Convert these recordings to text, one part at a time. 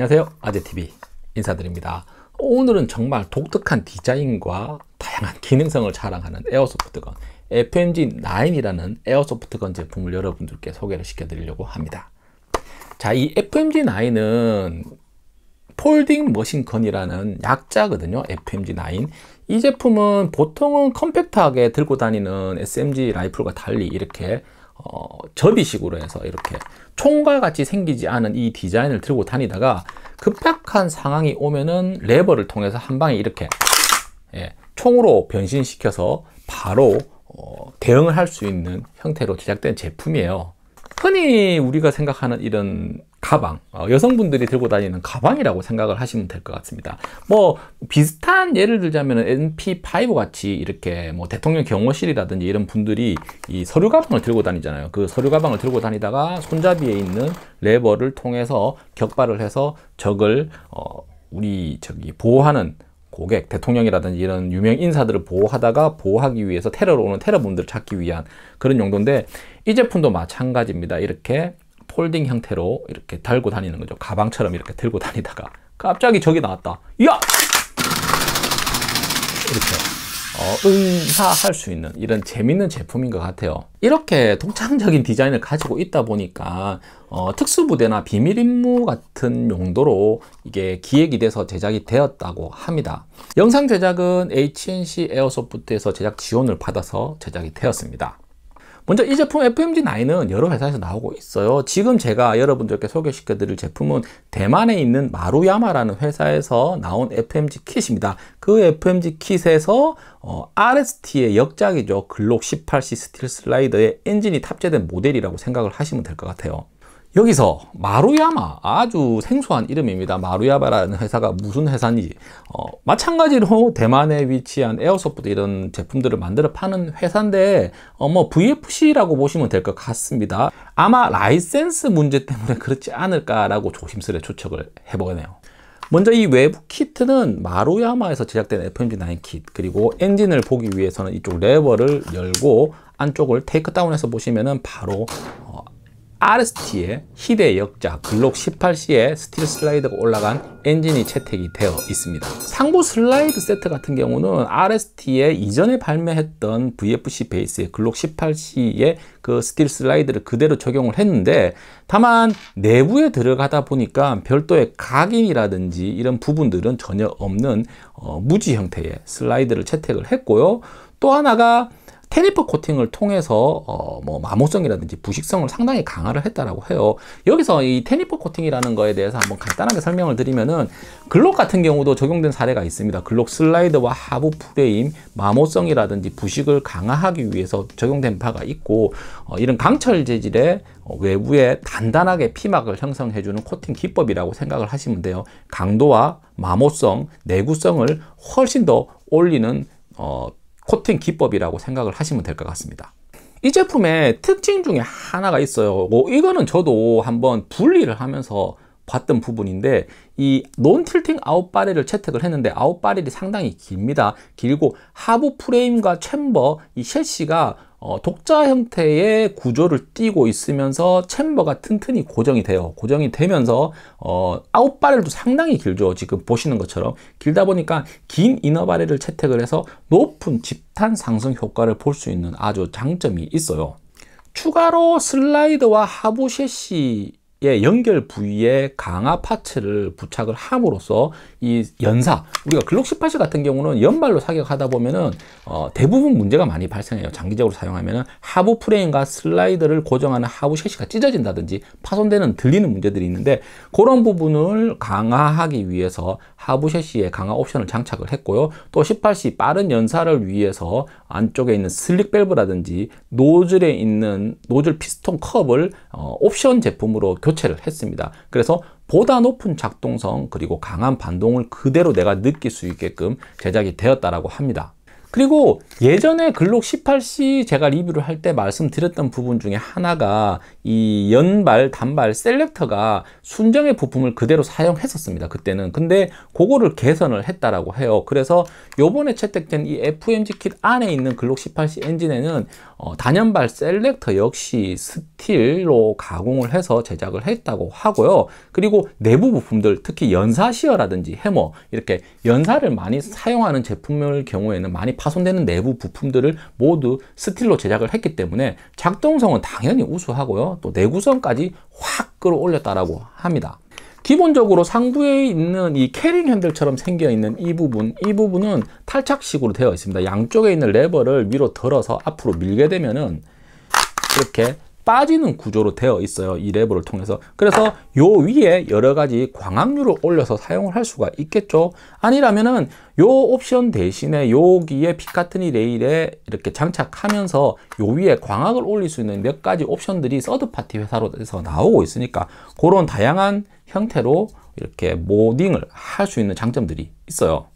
안녕하세요 아재TV 인사드립니다 오늘은 정말 독특한 디자인과 다양한 기능성을 자랑하는 에어소프트건 FMG9이라는 에어소프트건 제품을 여러분들께 소개를 시켜드리려고 합니다 자 이 FMG9은 폴딩 머신건이라는 약자거든요 FMG9 이 제품은 보통은 컴팩트하게 들고 다니는 SMG 라이플과 달리 이렇게 어, 접이식으로 해서 이렇게 총과같이 생기지 않은 이 디자인을 들고 다니다가 급박한 상황이 오면은 레버를 통해서 한 방에 이렇게 예, 총으로 변신시켜서 바로 어, 대응을 할 수 있는 형태로 제작된 제품이에요. 흔히 우리가 생각하는 이런 가방, 어, 여성분들이 들고 다니는 가방이라고 생각을 하시면 될 것 같습니다. 뭐 비슷한 예를 들자면 NP5 같이 이렇게 뭐 대통령 경호실이라든지 이런 분들이 이 서류 가방을 들고 다니잖아요. 그 서류 가방을 들고 다니다가 손잡이에 있는 레버를 통해서 격발을 해서 적을 어, 우리 저기 보호하는 고객, 대통령이라든지 이런 유명 인사들을 보호하다가 보호하기 위해서 테러로 오는 테러분들을 찾기 위한 그런 용도인데 이 제품도 마찬가지입니다. 이렇게 폴딩 형태로 이렇게 달고 다니는 거죠. 가방처럼 이렇게 들고 다니다가 갑자기 저기 나왔다. 야! 이렇게 어, 응사할 수 있는 이런 재밌는 제품인 것 같아요 이렇게 독창적인 디자인을 가지고 있다 보니까 어, 특수부대나 비밀임무 같은 용도로 이게 기획이 돼서 제작이 되었다고 합니다 영상 제작은 HNC 에어소프트에서 제작 지원을 받아서 제작이 되었습니다 먼저 이 제품 FMD9은 여러 회사에서 나오고 있어요. 지금 제가 여러분들께 소개시켜 드릴 제품은 대만에 있는 마루야마라는 회사에서 나온 FMG 킷입니다. 그 FMG 킷에서 어, RST의 역작이죠. 글록 18C 스틸 슬라이더의 엔진이 탑재된 모델이라고 생각을 하시면 될 것 같아요. 여기서 마루야마 아주 생소한 이름입니다. 마루야마라는 회사가 무슨 회사인지 어, 마찬가지로 대만에 위치한 에어소프트 이런 제품들을 만들어 파는 회사인데 어, 뭐 VFC라고 보시면 될 것 같습니다. 아마 라이센스 문제 때문에 그렇지 않을까라고 조심스레 추측을 해보네요. 먼저 이 외부 키트는 마루야마에서 제작된 FMG9 킷 그리고 엔진을 보기 위해서는 이쪽 레버를 열고 안쪽을 테이크다운해서 보시면은 바로 어, RST의 희대 역자 글록 18C의 스틸 슬라이드가 올라간 엔진이 채택이 되어 있습니다. 상부 슬라이드 세트 같은 경우는 RST의 이전에 발매했던 VFC 베이스의 글록 1 8 c 에그 스틸 슬라이드를 그대로 적용을 했는데 다만 내부에 들어가다 보니까 별도의 각인이라든지 이런 부분들은 전혀 없는 어, 무지 형태의 슬라이드를 채택을 했고요. 또 하나가 테리프 코팅을 통해서 어, 뭐 마모성이라든지 부식성을 상당히 강화를 했다라고 해요. 여기서 이 테리프 코팅이라는 거에 대해서 한번 간단하게 설명을 드리면은 글록 같은 경우도 적용된 사례가 있습니다. 글록 슬라이드와 하부 프레임, 마모성이라든지 부식을 강화하기 위해서 적용된 바가 있고 어, 이런 강철 재질의 어, 외부에 단단하게 피막을 형성해주는 코팅 기법이라고 생각을 하시면 돼요. 강도와 마모성, 내구성을 훨씬 더 올리는 어, 코팅 기법이라고 생각을 하시면 될 것 같습니다. 이 제품의 특징 중에 하나가 있어요. 뭐 이거는 저도 한번 분리를 하면서 봤던 부분인데 이 논틸팅 아웃바렐을 채택을 했는데 아웃바렐이 상당히 깁니다 길고 하부 프레임과 챔버 이 셰시가 어, 독자 형태의 구조를 띄고 있으면서 챔버가 튼튼히 고정이 돼요. 고정이 되면서 어, 아웃바렐도 상당히 길죠. 지금 보시는 것처럼 길다 보니까 긴 이너바렐을 채택을 해서 높은 집탄 상승 효과를 볼 수 있는 아주 장점이 있어요. 추가로 슬라이드와 하부 셰시 의 예, 연결 부위에 강화 파츠를 부착을 함으로써 이 연사 우리가 글록 18시 같은 경우는 연발로 사격하다 보면은 어, 대부분 문제가 많이 발생해요 장기적으로 사용하면은 하부 프레임과 슬라이드를 고정하는 하부 셰시가 찢어진다든지 파손되는 들리는 문제들이 있는데 그런 부분을 강화하기 위해서 하부 셰시에 강화 옵션을 장착을 했고요. 또 18시 빠른 연사를 위해서 안쪽에 있는 슬릭 밸브라든지 노즐에 있는 노즐 피스톤 컵을 어, 옵션 제품으로 교체를 했습니다. 그래서 보다 높은 작동성 그리고 강한 반동을 그대로 내가 느낄 수 있게끔 제작이 되었다라고 합니다. 그리고 예전에 글록 18C 제가 리뷰를 할 때 말씀드렸던 부분 중에 하나가 이 연발, 단발 셀렉터가 순정의 부품을 그대로 사용했었습니다. 그때는. 근데 그거를 개선을 했다라고 해요. 그래서 요번에 채택된 이 FMG 킷 안에 있는 글록 18C 엔진에는 어, 단연발 셀렉터 역시 스틸로 가공을 해서 제작을 했다고 하고요. 그리고 내부 부품들 특히 연사 시어라든지 해머 이렇게 연사를 많이 사용하는 제품의 경우에는 많이 파손되는 내부 부품들을 모두 스틸로 제작을 했기 때문에 작동성은 당연히 우수하고요. 또 내구성까지 확 끌어올렸다라고 합니다. 기본적으로 상부에 있는 이 캐링 핸들처럼 생겨 있는 이 부분 이 부분은 탈착식으로 되어 있습니다 양쪽에 있는 레버를 위로 들어서 앞으로 밀게 되면은 이렇게 빠지는 구조로 되어 있어요. 이 레버를 통해서. 그래서 요 위에 여러 가지 광학률을 올려서 사용을 할 수가 있겠죠. 아니라면은 요 옵션 대신에 여기에 피카트니 레일에 이렇게 장착하면서 요 위에 광학을 올릴 수 있는 몇 가지 옵션들이 서드파티 회사로서 나오고 있으니까 그런 다양한 형태로 이렇게 모딩을 할 수 있는 장점들이 있어요.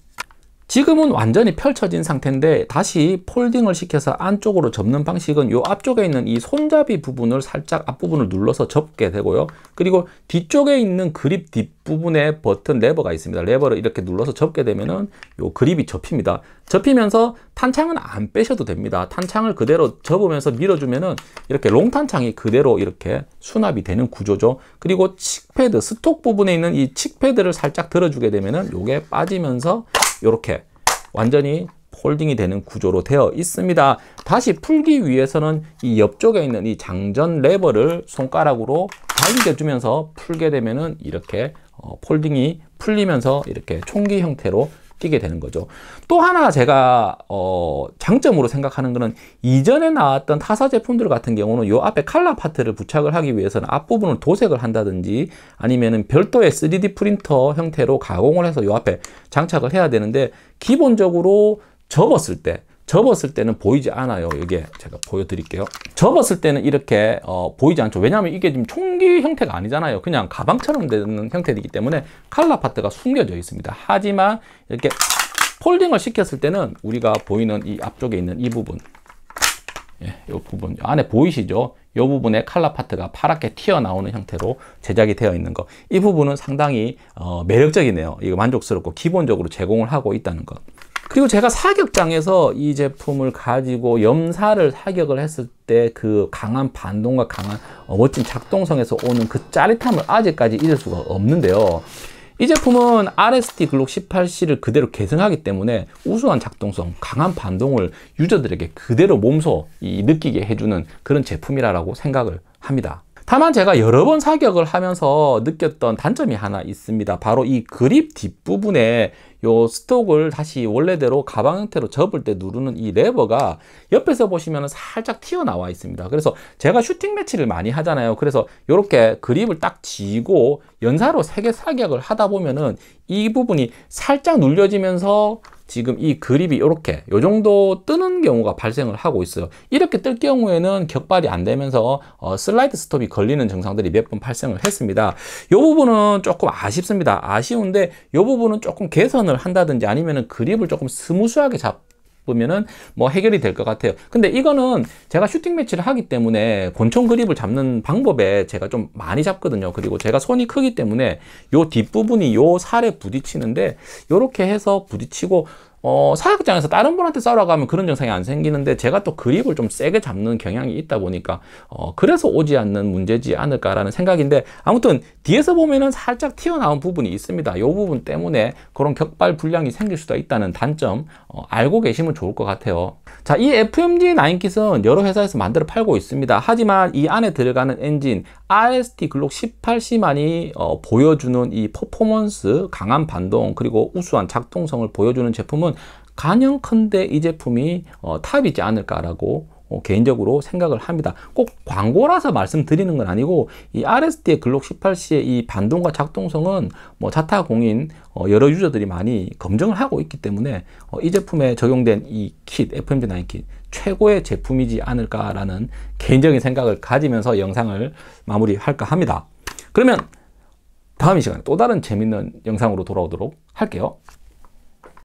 지금은 완전히 펼쳐진 상태인데 다시 폴딩을 시켜서 안쪽으로 접는 방식은 이 앞쪽에 있는 이 손잡이 부분을 살짝 앞부분을 눌러서 접게 되고요. 그리고 뒤쪽에 있는 그립 뒷부분에 버튼 레버가 있습니다. 레버를 이렇게 눌러서 접게 되면은 이 그립이 접힙니다. 접히면서 탄창은 안 빼셔도 됩니다. 탄창을 그대로 접으면서 밀어주면은 이렇게 롱탄창이 그대로 이렇게 수납이 되는 구조죠. 그리고 칙패드, 스톡 부분에 있는 이 칙패드를 살짝 들어주게 되면은 이게 빠지면서 이렇게 완전히 홀딩이 되는 구조로 되어 있습니다. 다시 풀기 위해서는 이 옆쪽에 있는 이 장전 레버를 손가락으로 당겨주면서 풀게 되면은 이렇게 어, 폴딩이 풀리면서 이렇게 총기 형태로 바뀌게 되는 거죠. 또 하나 제가 어 장점으로 생각하는 거는 이전에 나왔던 타사 제품들 같은 경우는 요 앞에 칼라 파트를 부착을 하기 위해서는 앞부분을 도색을 한다든지 아니면은 별도의 3D 프린터 형태로 가공을 해서 요 앞에 장착을 해야 되는데 기본적으로 접었을 때 접었을 때는 보이지 않아요. 이게 제가 보여드릴게요. 접었을 때는 이렇게 어, 보이지 않죠. 왜냐하면 이게 지금 총기 형태가 아니잖아요. 그냥 가방처럼 되는 형태이기 때문에 칼라 파트가 숨겨져 있습니다. 하지만 이렇게 폴딩을 시켰을 때는 우리가 보이는 이 앞쪽에 있는 이 부분 예, 이 부분 안에 보이시죠? 이 부분에 칼라 파트가 파랗게 튀어나오는 형태로 제작이 되어 있는 것. 이 부분은 상당히 어, 매력적이네요. 이거 만족스럽고 기본적으로 제공을 하고 있다는 것. 그리고 제가 사격장에서 이 제품을 가지고 염사를 사격을 했을 때 그 강한 반동과 강한 어, 멋진 작동성에서 오는 그 짜릿함을 아직까지 잊을 수가 없는데요. 이 제품은 RST 글록 18C를 그대로 계승하기 때문에 우수한 작동성, 강한 반동을 유저들에게 그대로 몸소 느끼게 해주는 그런 제품이라고 생각을 합니다. 다만 제가 여러 번 사격을 하면서 느꼈던 단점이 하나 있습니다. 바로 이 그립 뒷부분에 요 스톡을 다시 원래대로 가방 형태로 접을 때 누르는 이 레버가 옆에서 보시면 살짝 튀어나와 있습니다. 그래서 제가 슈팅 매치를 많이 하잖아요. 그래서 이렇게 그립을 딱 쥐고 연사로 세 개 사격을 하다 보면은 이 부분이 살짝 눌려지면서 지금 이 그립이 이렇게 요 정도 뜨는 경우가 발생을 하고 있어요 이렇게 뜰 경우에는 격발이 안 되면서 어, 슬라이드 스톱이 걸리는 증상들이 몇 번 발생을 했습니다 이 부분은 조금 아쉽습니다 아쉬운데 이 부분은 조금 개선을 표현을 한다든지 아니면은 그립을 조금 스무스하게 잡 보면은 뭐 해결이 될 것 같아요 근데 이거는 제가 슈팅 매치를 하기 때문에 권총 그립을 잡는 방법에 제가 좀 많이 잡거든요 그리고 제가 손이 크기 때문에 요 뒷부분이 요 살에 부딪히는데 요렇게 해서 부딪히고 어, 사격장에서 다른 분한테 싸우러가면 그런 증상이 안 생기는데 제가 또 그립을 좀 세게 잡는 경향이 있다 보니까 어, 그래서 오지 않는 문제지 않을까라는 생각인데 아무튼 뒤에서 보면은 살짝 튀어나온 부분이 있습니다. 이 부분 때문에 그런 격발 불량이 생길 수도 있다는 단점 어, 알고 계시면 좋을 것 같아요. 자, 이 FMG 나인킷은 여러 회사에서 만들어 팔고 있습니다. 하지만 이 안에 들어가는 엔진 RST 글록 18C만이 어, 보여주는 이 퍼포먼스 강한 반동 그리고 우수한 작동성을 보여주는 제품은 저는 가능컨대 이 제품이 어, 탑이지 않을까라고 어, 개인적으로 생각을 합니다. 꼭 광고라서 말씀드리는 건 아니고 이 RSD의 글록 18C의 이 반동과 작동성은 뭐 자타공인 어, 여러 유저들이 많이 검증을 하고 있기 때문에 어, 이 제품에 적용된 이 킷, FMG9 킷 최고의 제품이지 않을까라는 개인적인 생각을 가지면서 영상을 마무리할까 합니다. 그러면 다음 이 시간에 또 다른 재밌는 영상으로 돌아오도록 할게요.